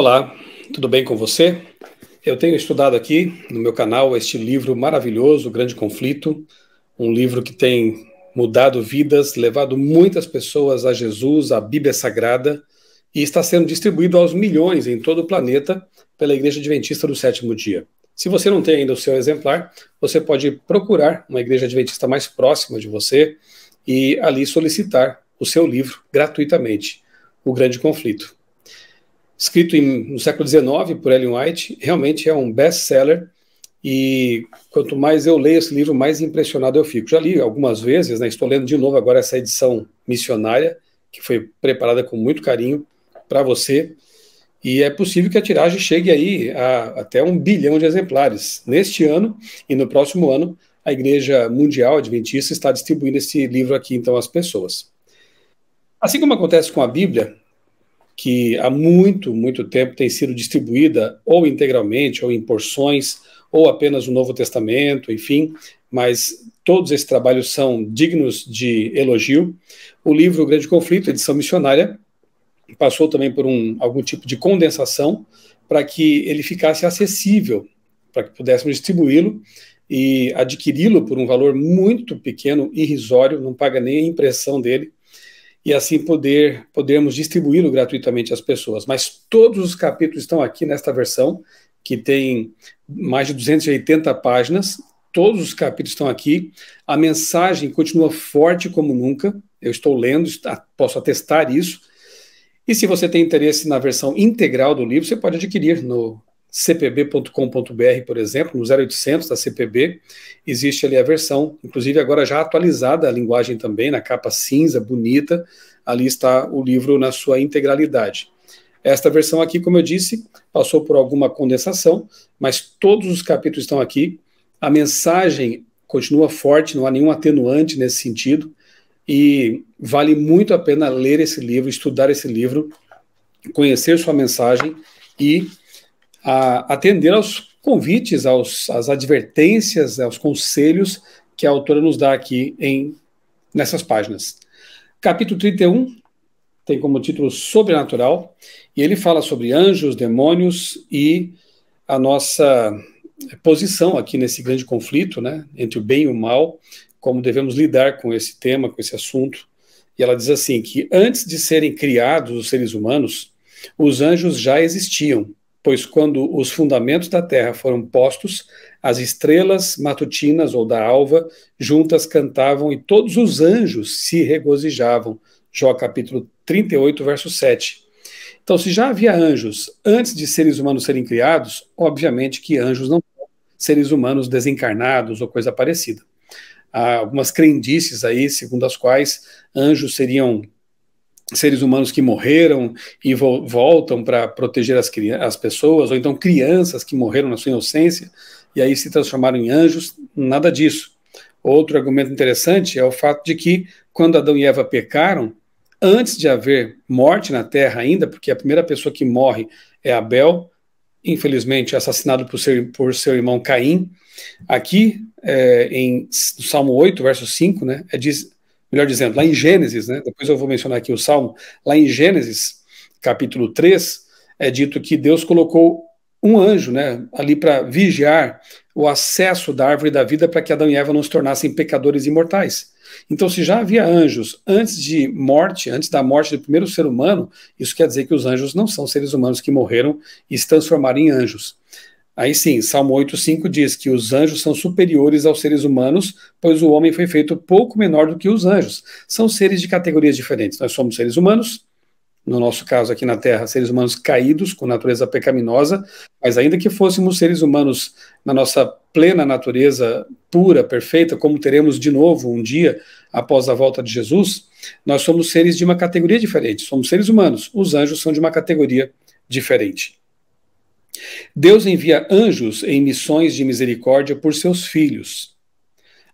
Olá, tudo bem com você? Eu tenho estudado aqui no meu canal este livro maravilhoso, O Grande Conflito, um livro que tem mudado vidas, levado muitas pessoas a Jesus, a Bíblia Sagrada, e está sendo distribuído aos milhões em todo o planeta pela Igreja Adventista do Sétimo Dia. Se você não tem ainda o seu exemplar, você pode procurar uma igreja adventista mais próxima de você e ali solicitar o seu livro gratuitamente, O Grande Conflito escrito em, no século XIX por Ellen White, realmente é um best-seller e quanto mais eu leio esse livro, mais impressionado eu fico. Já li algumas vezes, né? estou lendo de novo agora essa edição missionária, que foi preparada com muito carinho para você, e é possível que a tiragem chegue aí a até um bilhão de exemplares. Neste ano e no próximo ano, a Igreja Mundial Adventista está distribuindo esse livro aqui, então, às pessoas. Assim como acontece com a Bíblia, que há muito, muito tempo tem sido distribuída ou integralmente, ou em porções, ou apenas o Novo Testamento, enfim, mas todos esses trabalhos são dignos de elogio. O livro O Grande Conflito, edição missionária, passou também por um, algum tipo de condensação para que ele ficasse acessível, para que pudéssemos distribuí-lo e adquiri-lo por um valor muito pequeno, irrisório, não paga nem a impressão dele, e assim poder podermos distribuí-lo gratuitamente às pessoas. Mas todos os capítulos estão aqui nesta versão, que tem mais de 280 páginas. Todos os capítulos estão aqui. A mensagem continua forte como nunca. Eu estou lendo, posso atestar isso. E se você tem interesse na versão integral do livro, você pode adquirir no cpb.com.br, por exemplo, no 0800 da CPB, existe ali a versão, inclusive agora já atualizada a linguagem também, na capa cinza, bonita, ali está o livro na sua integralidade. Esta versão aqui, como eu disse, passou por alguma condensação, mas todos os capítulos estão aqui. A mensagem continua forte, não há nenhum atenuante nesse sentido, e vale muito a pena ler esse livro, estudar esse livro, conhecer sua mensagem e a atender aos convites, aos, às advertências, aos conselhos que a autora nos dá aqui em, nessas páginas. Capítulo 31 tem como título Sobrenatural, e ele fala sobre anjos, demônios e a nossa posição aqui nesse grande conflito, né, entre o bem e o mal, como devemos lidar com esse tema, com esse assunto. E ela diz assim que antes de serem criados os seres humanos, os anjos já existiam pois quando os fundamentos da terra foram postos, as estrelas matutinas ou da alva juntas cantavam e todos os anjos se regozijavam. Jó capítulo 38, verso 7. Então, se já havia anjos antes de seres humanos serem criados, obviamente que anjos não são seres humanos desencarnados ou coisa parecida. Há algumas crendices aí, segundo as quais anjos seriam seres humanos que morreram e vo voltam para proteger as, as pessoas, ou então crianças que morreram na sua inocência e aí se transformaram em anjos, nada disso. Outro argumento interessante é o fato de que quando Adão e Eva pecaram, antes de haver morte na terra ainda, porque a primeira pessoa que morre é Abel, infelizmente assassinado por seu, por seu irmão Caim, aqui é, em Salmo 8, verso 5, né, é diz melhor dizendo, lá em Gênesis, né, depois eu vou mencionar aqui o Salmo, lá em Gênesis, capítulo 3, é dito que Deus colocou um anjo né, ali para vigiar o acesso da árvore da vida para que Adão e Eva não se tornassem pecadores imortais. Então, se já havia anjos antes de morte, antes da morte do primeiro ser humano, isso quer dizer que os anjos não são seres humanos que morreram e se transformaram em anjos. Aí sim, Salmo 8,5 diz que os anjos são superiores aos seres humanos, pois o homem foi feito pouco menor do que os anjos. São seres de categorias diferentes. Nós somos seres humanos, no nosso caso aqui na Terra, seres humanos caídos, com natureza pecaminosa, mas ainda que fôssemos seres humanos na nossa plena natureza pura, perfeita, como teremos de novo um dia após a volta de Jesus, nós somos seres de uma categoria diferente, somos seres humanos. Os anjos são de uma categoria diferente. Deus envia anjos em missões de misericórdia por seus filhos.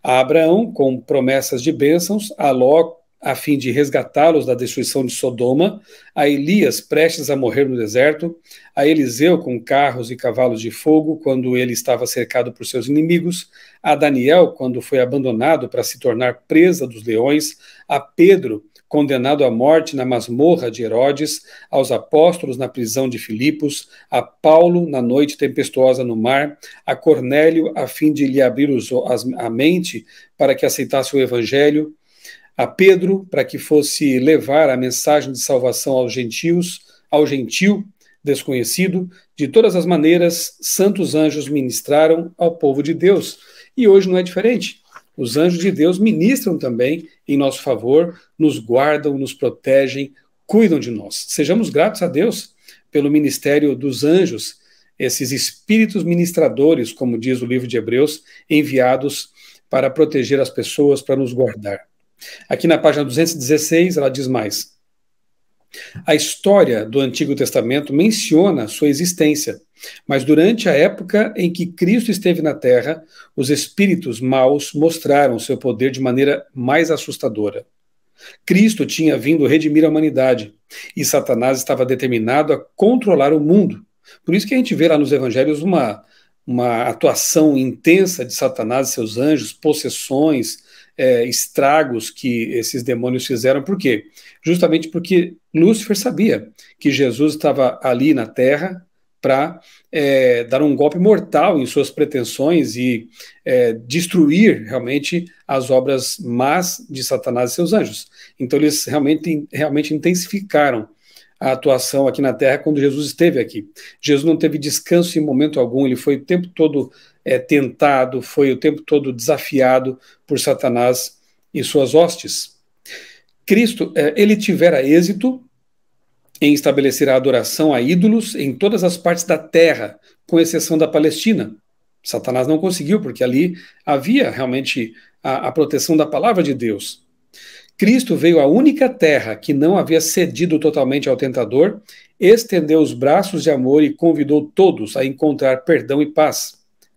A Abraão, com promessas de bênçãos, a Ló, a fim de resgatá-los da destruição de Sodoma, a Elias, prestes a morrer no deserto, a Eliseu, com carros e cavalos de fogo, quando ele estava cercado por seus inimigos, a Daniel, quando foi abandonado para se tornar presa dos leões, a Pedro, condenado à morte na masmorra de Herodes, aos apóstolos na prisão de Filipos, a Paulo na noite tempestuosa no mar, a Cornélio a fim de lhe abrir os, a mente para que aceitasse o evangelho, a Pedro para que fosse levar a mensagem de salvação aos gentios, ao gentil desconhecido. De todas as maneiras, santos anjos ministraram ao povo de Deus. E hoje não é diferente. Os anjos de Deus ministram também em nosso favor, nos guardam, nos protegem, cuidam de nós. Sejamos gratos a Deus pelo ministério dos anjos, esses espíritos ministradores, como diz o livro de Hebreus, enviados para proteger as pessoas, para nos guardar. Aqui na página 216, ela diz mais. A história do Antigo Testamento menciona sua existência, mas durante a época em que Cristo esteve na terra, os espíritos maus mostraram seu poder de maneira mais assustadora. Cristo tinha vindo redimir a humanidade e Satanás estava determinado a controlar o mundo. Por isso que a gente vê lá nos evangelhos uma, uma atuação intensa de Satanás e seus anjos, possessões, é, estragos que esses demônios fizeram. Por quê? Justamente porque Lúcifer sabia que Jesus estava ali na terra para é, dar um golpe mortal em suas pretensões e é, destruir realmente as obras más de Satanás e seus anjos. Então, eles realmente, realmente intensificaram a atuação aqui na Terra quando Jesus esteve aqui. Jesus não teve descanso em momento algum, ele foi o tempo todo é, tentado, foi o tempo todo desafiado por Satanás e suas hostes. Cristo, é, ele tivera êxito em estabelecer a adoração a ídolos em todas as partes da terra, com exceção da Palestina. Satanás não conseguiu, porque ali havia realmente a, a proteção da palavra de Deus. Cristo veio à única terra que não havia cedido totalmente ao tentador, estendeu os braços de amor e convidou todos a encontrar perdão e paz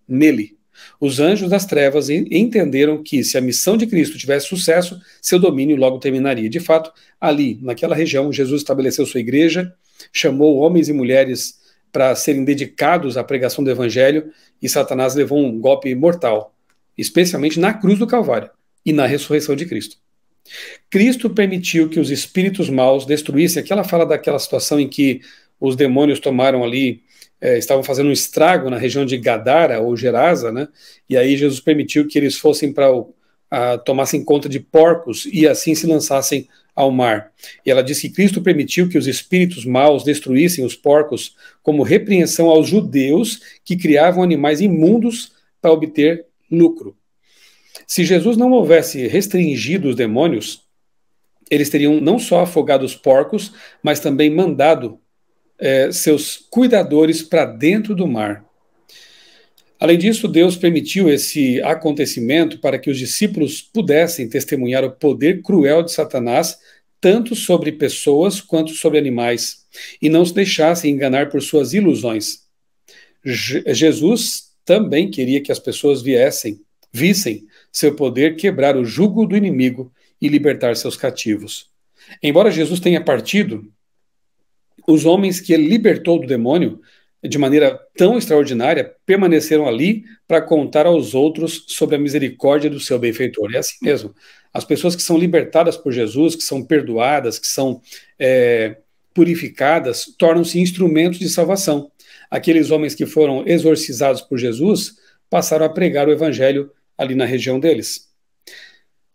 nele. Os anjos das trevas entenderam que, se a missão de Cristo tivesse sucesso, seu domínio logo terminaria. De fato, ali, naquela região, Jesus estabeleceu sua igreja, chamou homens e mulheres para serem dedicados à pregação do evangelho e Satanás levou um golpe mortal, especialmente na cruz do Calvário e na ressurreição de Cristo. Cristo permitiu que os espíritos maus destruíssem aquela fala daquela situação em que os demônios tomaram ali é, estavam fazendo um estrago na região de Gadara ou Gerasa, né? E aí Jesus permitiu que eles fossem para tomassem conta de porcos e assim se lançassem ao mar. E ela diz que Cristo permitiu que os espíritos maus destruíssem os porcos como repreensão aos judeus que criavam animais imundos para obter lucro. Se Jesus não houvesse restringido os demônios, eles teriam não só afogado os porcos, mas também mandado é, seus cuidadores para dentro do mar. Além disso, Deus permitiu esse acontecimento para que os discípulos pudessem testemunhar o poder cruel de Satanás, tanto sobre pessoas quanto sobre animais, e não se deixassem enganar por suas ilusões. Je Jesus também queria que as pessoas viessem, vissem seu poder quebrar o jugo do inimigo e libertar seus cativos. Embora Jesus tenha partido, os homens que ele libertou do demônio de maneira tão extraordinária permaneceram ali para contar aos outros sobre a misericórdia do seu benfeitor. É assim mesmo. As pessoas que são libertadas por Jesus, que são perdoadas, que são é, purificadas, tornam-se instrumentos de salvação. Aqueles homens que foram exorcizados por Jesus passaram a pregar o evangelho ali na região deles.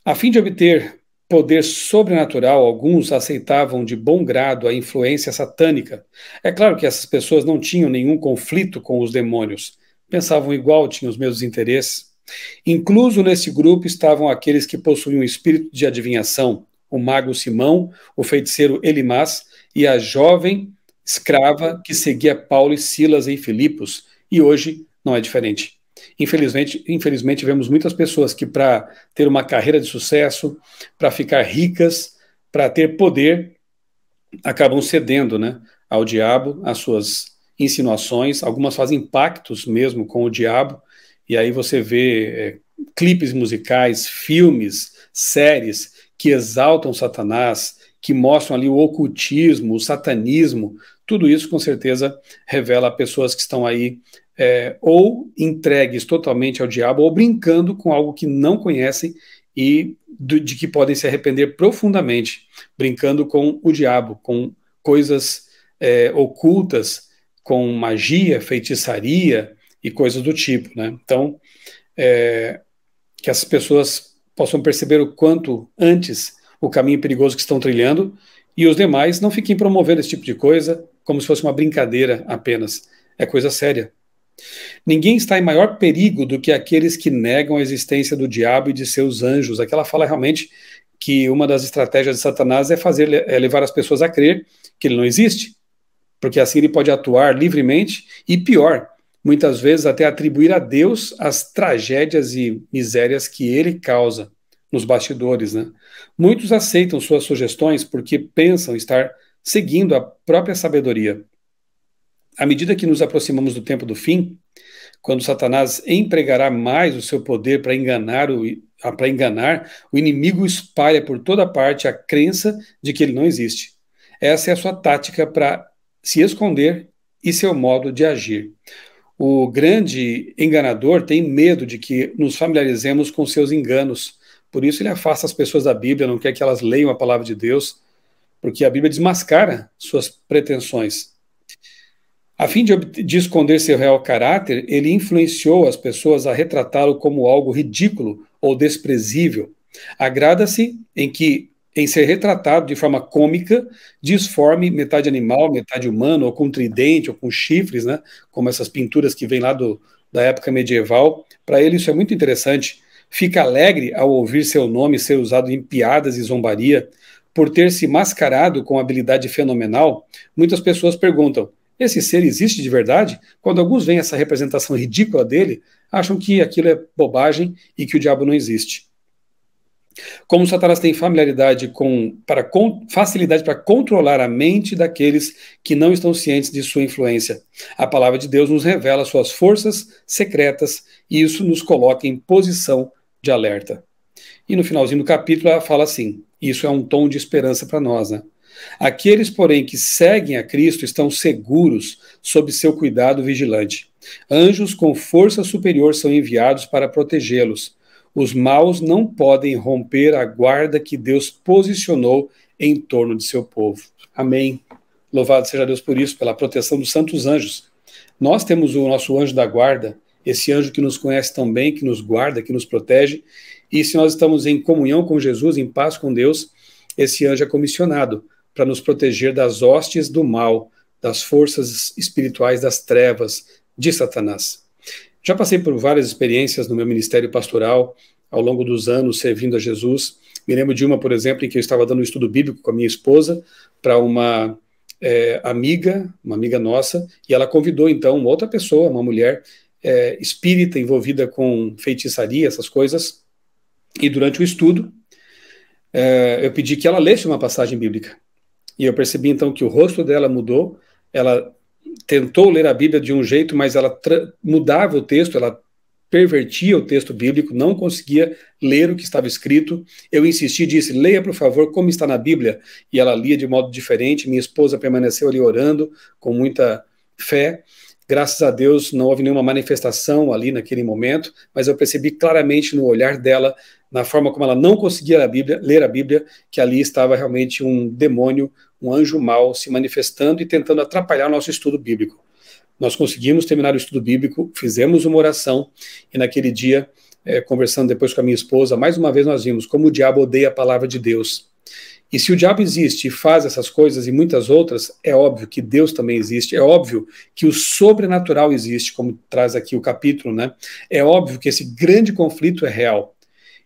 A fim de obter poder sobrenatural, alguns aceitavam de bom grado a influência satânica. É claro que essas pessoas não tinham nenhum conflito com os demônios, pensavam igual, tinham os mesmos interesses. Incluso nesse grupo estavam aqueles que possuíam um espírito de adivinhação, o mago Simão, o feiticeiro Elimas e a jovem escrava que seguia Paulo e Silas em Filipos, e hoje não é diferente. Infelizmente, infelizmente vemos muitas pessoas que, para ter uma carreira de sucesso, para ficar ricas, para ter poder, acabam cedendo né, ao diabo, às suas insinuações. Algumas fazem pactos mesmo com o diabo, e aí você vê é, clipes musicais, filmes, séries que exaltam Satanás, que mostram ali o ocultismo, o satanismo, tudo isso com certeza revela pessoas que estão aí é, ou entregues totalmente ao diabo ou brincando com algo que não conhecem e do, de que podem se arrepender profundamente, brincando com o diabo, com coisas é, ocultas, com magia, feitiçaria e coisas do tipo, né? Então, é, que as pessoas possam perceber o quanto antes o caminho perigoso que estão trilhando e os demais não fiquem promovendo esse tipo de coisa como se fosse uma brincadeira apenas. É coisa séria. Ninguém está em maior perigo do que aqueles que negam a existência do diabo e de seus anjos. Aquela fala realmente que uma das estratégias de Satanás é fazer é levar as pessoas a crer que ele não existe, porque assim ele pode atuar livremente e pior, muitas vezes até atribuir a Deus as tragédias e misérias que ele causa nos bastidores. Né? Muitos aceitam suas sugestões porque pensam estar seguindo a própria sabedoria. À medida que nos aproximamos do tempo do fim, quando Satanás empregará mais o seu poder para enganar o ah, para enganar, o inimigo espalha por toda parte a crença de que ele não existe. Essa é a sua tática para se esconder e seu modo de agir. O grande enganador tem medo de que nos familiarizemos com seus enganos, por isso ele afasta as pessoas da Bíblia, não quer que elas leiam a palavra de Deus, porque a Bíblia desmascara suas pretensões. A fim de, de esconder seu real caráter, ele influenciou as pessoas a retratá-lo como algo ridículo ou desprezível. Agrada-se em que em ser retratado de forma cômica, disforme, metade animal, metade humano, ou com tridente, ou com chifres, né? como essas pinturas que vêm lá do, da época medieval. Para ele, isso é muito interessante. Fica alegre ao ouvir seu nome ser usado em piadas e zombaria. Por ter se mascarado com habilidade fenomenal, muitas pessoas perguntam: esse ser existe de verdade? Quando alguns veem essa representação ridícula dele, acham que aquilo é bobagem e que o diabo não existe. Como Satanás tem familiaridade com, para, com, facilidade para controlar a mente daqueles que não estão cientes de sua influência, a palavra de Deus nos revela suas forças secretas e isso nos coloca em posição de alerta. E no finalzinho do capítulo ela fala assim: isso é um tom de esperança para nós, né? Aqueles, porém, que seguem a Cristo estão seguros sob seu cuidado vigilante. Anjos com força superior são enviados para protegê-los os maus não podem romper a guarda que Deus posicionou em torno de seu povo. Amém. Louvado seja Deus por isso, pela proteção dos santos anjos. Nós temos o nosso anjo da guarda, esse anjo que nos conhece tão bem, que nos guarda, que nos protege. E se nós estamos em comunhão com Jesus, em paz com Deus, esse anjo é comissionado para nos proteger das hostes do mal, das forças espirituais das trevas de Satanás. Já passei por várias experiências no meu ministério pastoral ao longo dos anos servindo a Jesus. Me lembro de uma, por exemplo, em que eu estava dando um estudo bíblico com a minha esposa para uma é, amiga, uma amiga nossa, e ela convidou então uma outra pessoa, uma mulher é, espírita envolvida com feitiçaria, essas coisas. E durante o estudo, é, eu pedi que ela lesse uma passagem bíblica. E eu percebi então que o rosto dela mudou, ela tentou ler a Bíblia de um jeito, mas ela mudava o texto, ela pervertia o texto bíblico, não conseguia ler o que estava escrito. Eu insisti, disse: leia, por favor, como está na Bíblia. E ela lia de modo diferente. Minha esposa permaneceu ali orando com muita fé. Graças a Deus não houve nenhuma manifestação ali naquele momento, mas eu percebi claramente no olhar dela, na forma como ela não conseguia a Bíblia, ler a Bíblia, que ali estava realmente um demônio, um anjo mau se manifestando e tentando atrapalhar nosso estudo bíblico. Nós conseguimos terminar o estudo bíblico, fizemos uma oração e naquele dia, é, conversando depois com a minha esposa, mais uma vez nós vimos como o diabo odeia a palavra de Deus e se o diabo existe e faz essas coisas e muitas outras, é óbvio que Deus também existe, é óbvio que o sobrenatural existe, como traz aqui o capítulo, né? É óbvio que esse grande conflito é real.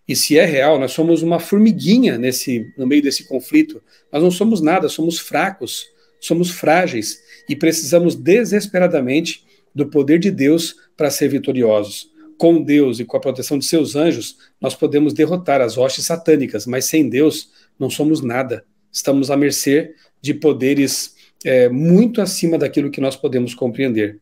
E se é real, nós somos uma formiguinha nesse no meio desse conflito. Nós não somos nada, somos fracos, somos frágeis e precisamos desesperadamente do poder de Deus para ser vitoriosos com Deus e com a proteção de seus anjos, nós podemos derrotar as hostes satânicas, mas sem Deus, não somos nada. Estamos à mercê de poderes é, muito acima daquilo que nós podemos compreender.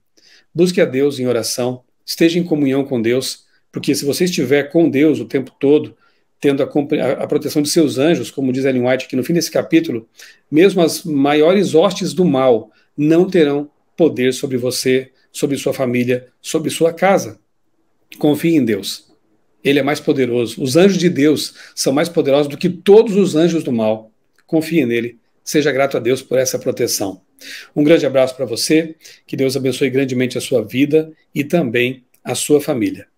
Busque a Deus em oração, esteja em comunhão com Deus, porque se você estiver com Deus o tempo todo, tendo a, a, proteção de seus anjos, como diz Ellen White aqui no fim desse capítulo, mesmo as maiores hostes do mal não terão poder sobre você, sobre sua família, sobre sua casa. Confie em Deus. Ele é mais poderoso. Os anjos de Deus são mais poderosos do que todos os anjos do mal. Confie nele. Seja grato a Deus por essa proteção. Um grande abraço para você. Que Deus abençoe grandemente a sua vida e também a sua família.